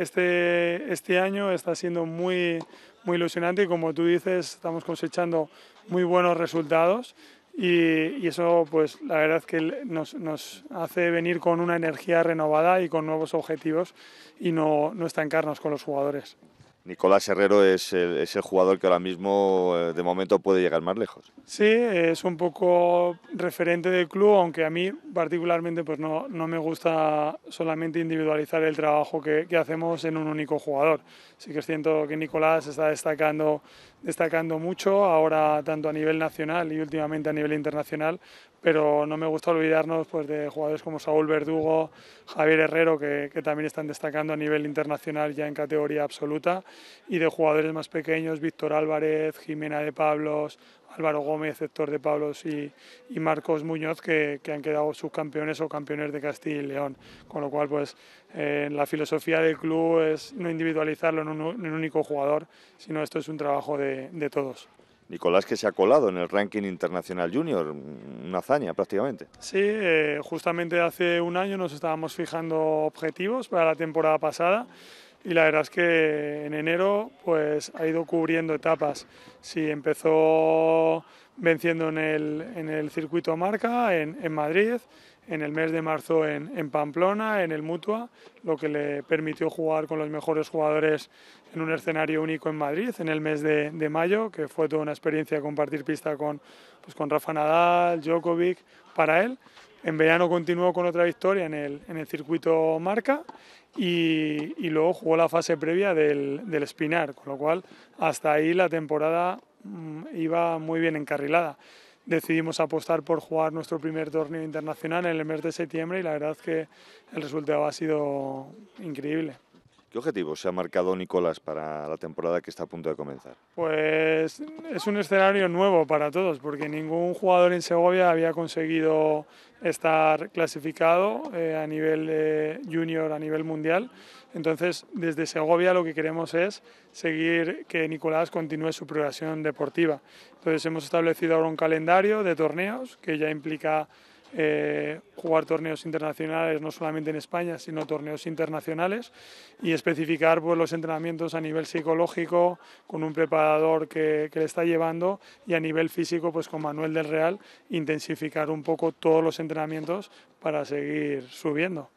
Este, este, año está siendo muy, ilusionante y como tú dices, estamos cosechando muy buenos resultados y, eso pues la verdad que nos, hace venir con una energía renovada y con nuevos objetivos y no estancarnos con los jugadores. Nicolás Herrero es el, jugador que ahora mismo eh, de momento puede llegar más lejos. Sí, es un poco referente del club, aunque a mí particularmente pues no, no me gusta solamente individualizar el trabajo que, hacemos en un único jugador. Sí que siento que Nicolás está destacando, destacando mucho ahora tanto a nivel nacional y últimamente a nivel internacional, pero no me gusta olvidarnos pues, de jugadores como Saúl Verdugo, Javier Herrero, que también están destacando a nivel internacional ya en categoría absoluta y de jugadores más pequeños, Víctor Álvarez, Jimena de Pablos, Álvaro Gómez, Héctor de Pablos y, y Marcos Muñoz, que, que, han quedado subcampeones o campeones de Castilla y León. Con lo cual, pues eh, la filosofía del club es no individualizarlo en un, único jugador, sino esto es un trabajo de, de todos. Nicolás que se ha colado en el ranking internacional junior, una hazaña prácticamente. Sí, eh, justamente hace un año nos estábamos fijando objetivos para la temporada pasada y la verdad es que en enero pues ha ido cubriendo etapas. Sí, empezó venciendo en el, en el circuito marca, en, Madrid, en el mes de marzo en, Pamplona, en el Mutua, lo que le permitió jugar con los mejores jugadores en un escenario único en Madrid en el mes de, mayo, que fue toda una experiencia compartir pista con, pues, con Rafa Nadal, Djokovic, para él en verano continuó con otra victoria en el, circuito marca y, luego jugó la fase previa del, del espinar, con lo cual hasta ahí la temporada mm, iba muy bien encarrilada. Decidimos apostar por jugar nuestro primer torneo internacional en el mes de septiembre y la verdad es que el resultado ha sido increíble. ¿Qué objetivos se ha marcado Nicolás para la temporada que está a punto de comenzar? Pues es un escenario nuevo para todos, porque ningún jugador en Segovia había conseguido estar clasificado eh, a nivel junior, a nivel mundial. Entonces, desde Segovia lo que queremos es seguir que Nicolás continúe su progresión deportiva. Entonces, hemos establecido ahora un calendario de torneos que ya implica eh, jugar torneos internacionales, no solamente en España, sino torneos internacionales, y especificar pues, los entrenamientos a nivel psicológico con un preparador que, que, le está llevando y a nivel físico pues, con Manuel del Real, intensificar un poco todos los entrenamientos para seguir subiendo.